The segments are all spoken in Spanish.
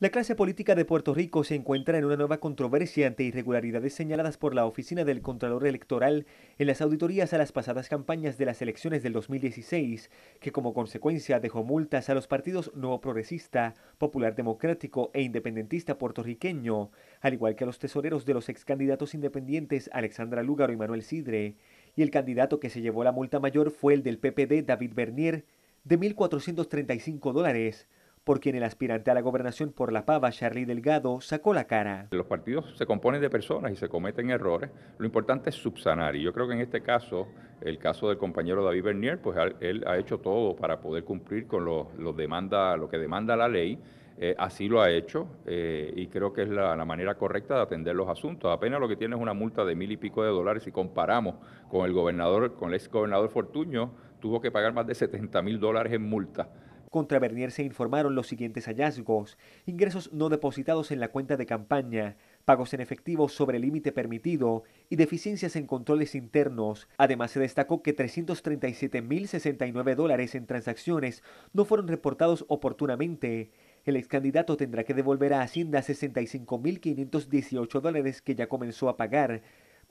La clase política de Puerto Rico se encuentra en una nueva controversia ante irregularidades señaladas por la Oficina del Contralor Electoral en las auditorías a las pasadas campañas de las elecciones del 2016, que como consecuencia dejó multas a los partidos no Progresista, Popular Democrático e Independentista Puertorriqueño, al igual que a los tesoreros de los ex candidatos independientes Alexandra Lúgaro y Manuel Sidre. Y el candidato que se llevó la multa mayor fue el del PPD David Bernier, de 1.435 dólares por quien el aspirante a la gobernación por La Pava, Charlie Delgado, sacó la cara. Los partidos se componen de personas y se cometen errores. Lo importante es subsanar y yo creo que en este caso, el caso del compañero David Bernier, pues él ha hecho todo para poder cumplir con lo que demanda la ley. Eh, así lo ha hecho eh, y creo que es la, manera correcta de atender los asuntos. Apenas lo que tiene es una multa de mil y pico de dólares si comparamos con el gobernador, con el ex gobernador Fortuño, tuvo que pagar más de 70 mil dólares en multa contra Bernier se informaron los siguientes hallazgos. Ingresos no depositados en la cuenta de campaña, pagos en efectivo sobre el límite permitido y deficiencias en controles internos. Además, se destacó que 337.069 dólares en transacciones no fueron reportados oportunamente. El ex candidato tendrá que devolver a Hacienda 65.518 dólares que ya comenzó a pagar.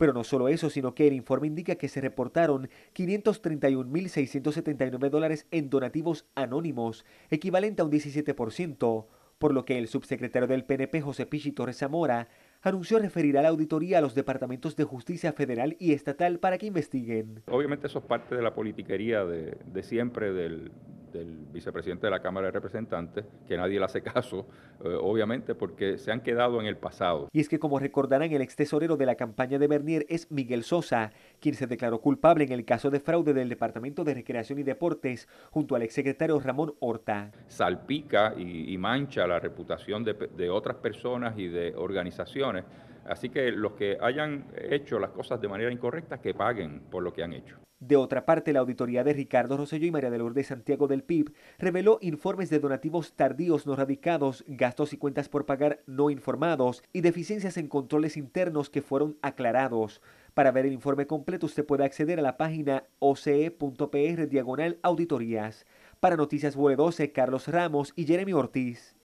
Pero no solo eso, sino que el informe indica que se reportaron 531.679 dólares en donativos anónimos, equivalente a un 17%, por lo que el subsecretario del PNP, José Pichi Torres Zamora, anunció a la auditoría a los departamentos de justicia federal y estatal para que investiguen. Obviamente eso es parte de la politiquería de siempre del, del vicepresidente de la Cámara de Representantes, que nadie le hace caso, eh, obviamente, porque se han quedado en el pasado. Y es que, como recordarán, el ex tesorero de la campaña de Bernier es Miguel Sosa, quien se declaró culpable en el caso de fraude del Departamento de Recreación y Deportes junto al exsecretario Ramón Horta. Salpica y, mancha la reputación de otras personas y de organizaciones Así que los que hayan hecho las cosas de manera incorrecta, que paguen por lo que han hecho. De otra parte, la auditoría de Ricardo Rosselló y María de Lourdes Santiago del PIB reveló informes de donativos tardíos no radicados, gastos y cuentas por pagar no informados y deficiencias en controles internos que fueron aclarados. Para ver el informe completo usted puede acceder a la página oce.pr diagonal auditorías. Para Noticias Web 12, Carlos Ramos y Jeremy Ortiz.